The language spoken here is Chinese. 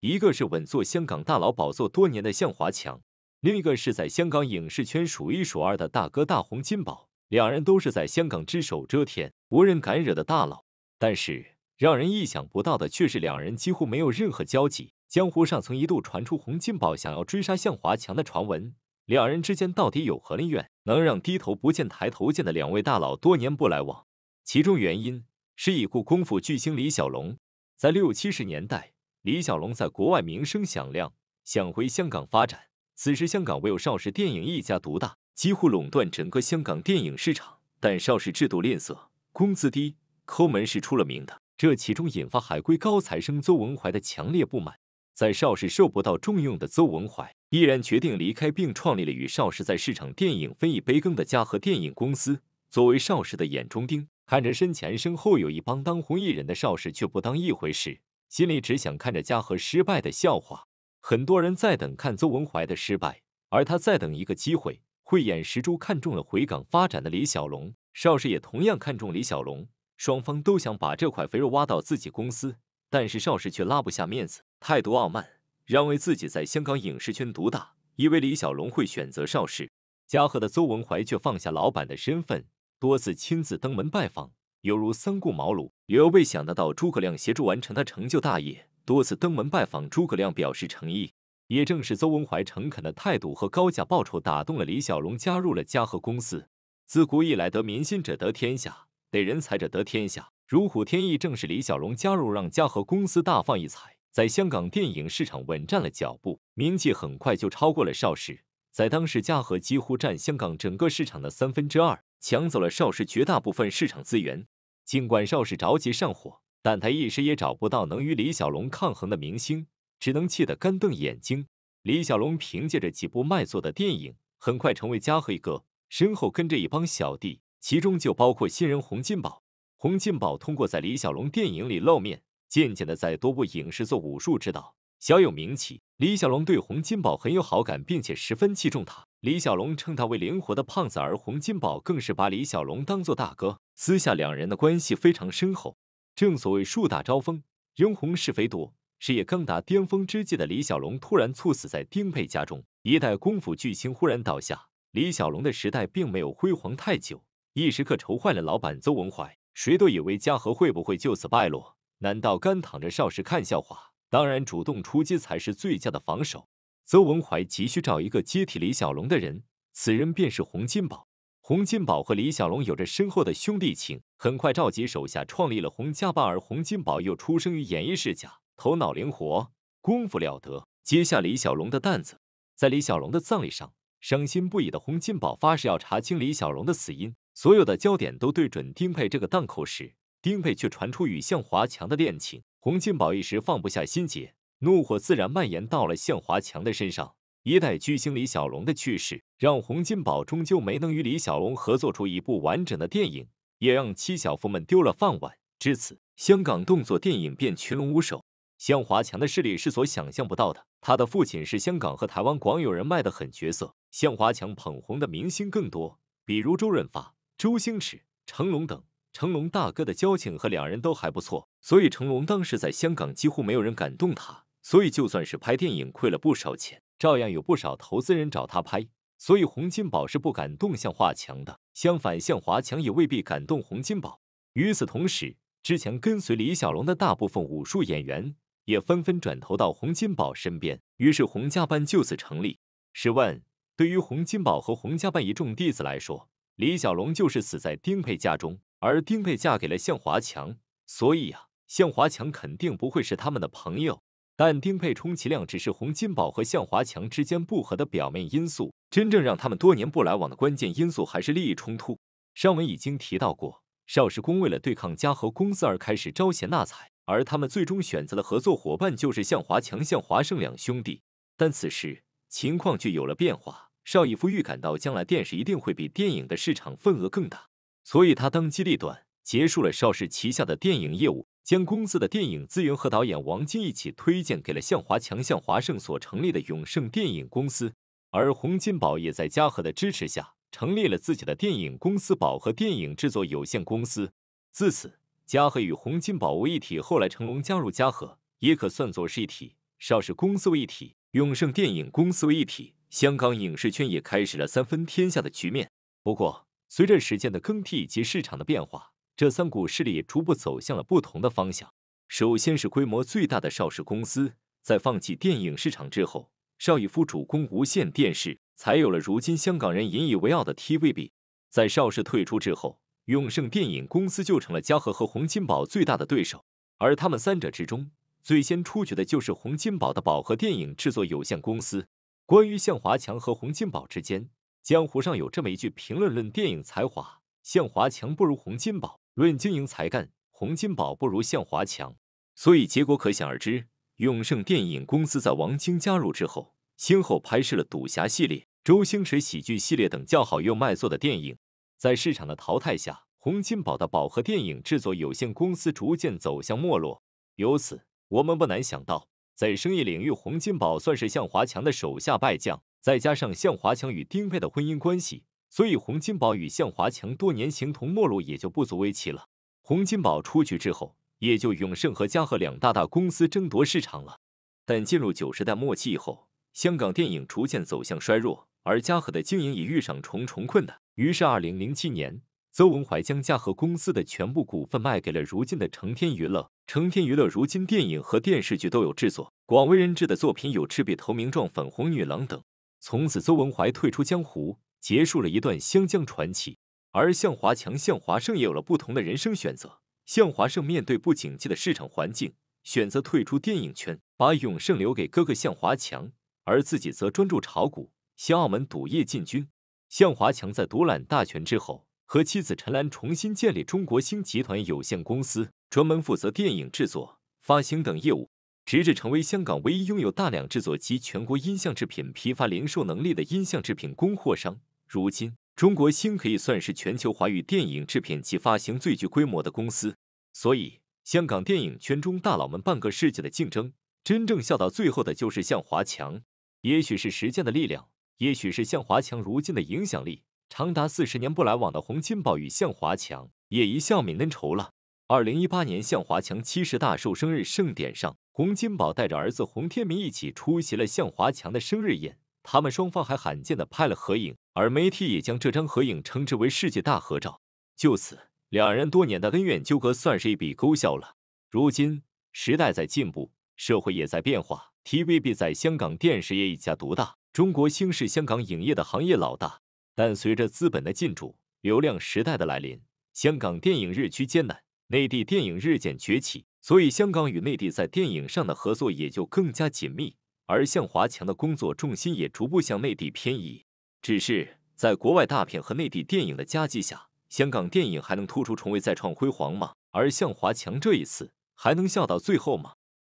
一个是稳坐香港大佬宝座多年的向华强，另一个是在香港影视圈数一数二的大哥大红金宝，两人都是在香港只手遮天、无人敢惹的大佬。但是让人意想不到的却是，两人几乎没有任何交集。江湖上曾一度传出洪金宝想要追杀向华强的传闻，两人之间到底有何恩怨，能让低头不见抬头见的两位大佬多年不来往？其中原因是已故功夫巨星李小龙在六七十年代。李小龙在国外名声响亮，想回香港发展。此时香港唯有邵氏电影一家独大，几乎垄断整个香港电影市场。但邵氏制度吝啬，工资低，抠门是出了名的。这其中引发海归高材生邹文怀的强烈不满。在邵氏受不到重用的邹文怀，毅然决定离开，并创立了与邵氏在市场电影分一杯羹的嘉禾电影公司。作为邵氏的眼中钉，看着身前身后有一帮当红艺人的邵氏，却不当一回事。心里只想看着嘉禾失败的笑话，很多人在等看邹文怀的失败，而他在等一个机会。慧眼识珠看中了回港发展的李小龙，邵氏也同样看中李小龙，双方都想把这块肥肉挖到自己公司，但是邵氏却拉不下面子，态度傲慢，认为自己在香港影视圈独大，以为李小龙会选择邵氏。嘉禾的邹文怀却放下老板的身份，多次亲自登门拜访。犹如三顾茅庐，刘备想得到诸葛亮协助完成他成就大业，多次登门拜访诸葛亮表示诚意。也正是邹文怀诚恳的态度和高价报酬打动了李小龙，加入了嘉禾公司。自古以来，得民心者得天下，得人才者得天下。如虎添翼，正是李小龙加入，让嘉禾公司大放异彩，在香港电影市场稳占了脚步，名气很快就超过了邵氏。在当时，嘉禾几乎占香港整个市场的三分之二。抢走了邵氏绝大部分市场资源，尽管邵氏着急上火，但他一时也找不到能与李小龙抗衡的明星，只能气得干瞪眼睛。李小龙凭借着几部卖座的电影，很快成为“嘉禾哥”，身后跟着一帮小弟，其中就包括新人洪金宝。洪金宝通过在李小龙电影里露面，渐渐的在多部影视做武术指导。小有名气，李小龙对洪金宝很有好感，并且十分器重他。李小龙称他为“灵活的胖子”，而洪金宝更是把李小龙当做大哥。私下两人的关系非常深厚。正所谓树大招风，人红是非多。事业刚达巅峰之际的李小龙突然猝死在丁佩家中，一代功夫巨星忽然倒下。李小龙的时代并没有辉煌太久，一时刻愁坏了老板邹文怀。谁都以为嘉禾会不会就此败落？难道干躺着邵氏看笑话？当然，主动出击才是最佳的防守。邹文怀急需找一个接替李小龙的人，此人便是洪金宝。洪金宝和李小龙有着深厚的兄弟情，很快召集手下创立了洪家班。而洪金宝又出生于演艺世家，头脑灵活，功夫了得，接下李小龙的担子。在李小龙的葬礼上，伤心不已的洪金宝发誓要查清李小龙的死因。所有的焦点都对准丁佩这个档口时，丁佩却传出与向华强的恋情。洪金宝一时放不下心结，怒火自然蔓延到了向华强的身上。一代巨星李小龙的去世，让洪金宝终究没能与李小龙合作出一部完整的电影，也让七小福们丢了饭碗。至此，香港动作电影便群龙无首。向华强的势力是所想象不到的，他的父亲是香港和台湾广有人脉的狠角色。向华强捧红的明星更多，比如周润发、周星驰、成龙等。成龙大哥的交情和两人都还不错。所以成龙当时在香港几乎没有人敢动他，所以就算是拍电影亏了不少钱，照样有不少投资人找他拍。所以洪金宝是不敢动向华强的，相反向华强也未必敢动洪金宝。与此同时，之前跟随李小龙的大部分武术演员也纷纷转投到洪金宝身边，于是洪家班就此成立。试问，对于洪金宝和洪家班一众弟子来说，李小龙就是死在丁佩家中，而丁佩嫁给了向华强，所以呀。向华强肯定不会是他们的朋友，但丁佩充其量只是洪金宝和向华强之间不和的表面因素，真正让他们多年不来往的关键因素还是利益冲突。上文已经提到过，邵氏公为了对抗嘉禾公司而开始招贤纳才，而他们最终选择了合作伙伴就是向华强、向华胜两兄弟。但此时情况却有了变化，邵逸夫预感到将来电视一定会比电影的市场份额更大，所以他当机立断结束了邵氏旗下的电影业务。将公司的电影资源和导演王晶一起推荐给了向华强、向华胜所成立的永盛电影公司，而洪金宝也在嘉禾的支持下成立了自己的电影公司宝和电影制作有限公司。自此，嘉禾与洪金宝为一体。后来成龙加入嘉禾，也可算作是一体。邵氏公司为一体，永盛电影公司为一体，香港影视圈也开始了三分天下的局面。不过，随着时间的更替及市场的变化。这三股势力逐步走向了不同的方向。首先是规模最大的邵氏公司，在放弃电影市场之后，邵逸夫主攻无线电视，才有了如今香港人引以为傲的 TVB。在邵氏退出之后，永盛电影公司就成了嘉禾和洪金宝最大的对手。而他们三者之中，最先出局的就是洪金宝的宝和电影制作有限公司。关于向华强和洪金宝之间，江湖上有这么一句评论：论电影才华，向华强不如洪金宝。论经营才干，洪金宝不如向华强，所以结果可想而知。永盛电影公司在王晶加入之后，先后拍摄了《赌侠》系列、周星驰喜剧系列等较好又卖座的电影。在市场的淘汰下，洪金宝的宝和电影制作有限公司逐渐走向没落。由此，我们不难想到，在生意领域，洪金宝算是向华强的手下败将。再加上向华强与丁佩的婚姻关系。所以，洪金宝与向华强多年形同陌路，也就不足为奇了。洪金宝出局之后，也就永盛和嘉禾两大大公司争夺市场了。但进入九十代末期以后，香港电影逐渐走向衰弱，而嘉禾的经营也遇上重重困难。于是，二零零七年，邹文怀将嘉禾公司的全部股份卖给了如今的成天娱乐。成天娱乐如今电影和电视剧都有制作，广为人知的作品有《赤壁》《投名状》《粉红女郎》等。从此，邹文怀退出江湖。结束了一段香江传奇，而向华强、向华胜也有了不同的人生选择。向华胜面对不景气的市场环境，选择退出电影圈，把永盛留给哥哥向华强，而自己则专注炒股，向澳门赌业进军。向华强在独揽大权之后，和妻子陈兰重新建立中国星集团有限公司，专门负责电影制作、发行等业务，直至成为香港唯一拥有大量制作及全国音像制品批发零售能力的音像制品供货商。如今，中国星可以算是全球华语电影制品及发行最具规模的公司。所以，香港电影圈中大佬们半个世纪的竞争，真正笑到最后的就是向华强。也许是时间的力量，也许是向华强如今的影响力，长达四十年不来往的洪金宝与向华强也一笑泯恩仇了。二零一八年，向华强七十大寿生日盛典上，洪金宝带着儿子洪天明一起出席了向华强的生日宴。他们双方还罕见的拍了合影，而媒体也将这张合影称之为“世界大合照”。就此，两人多年的恩怨纠葛算是一笔勾销了。如今，时代在进步，社会也在变化。TVB 在香港电视业一家独大，中国星是香港影业的行业老大。但随着资本的进驻，流量时代的来临，香港电影日趋艰难，内地电影日渐崛起，所以香港与内地在电影上的合作也就更加紧密。而向华强的工作重心也逐步向内地偏移，只是在国外大片和内地电影的夹击下，香港电影还能突出重围再创辉煌吗？而向华强这一次还能笑到最后吗？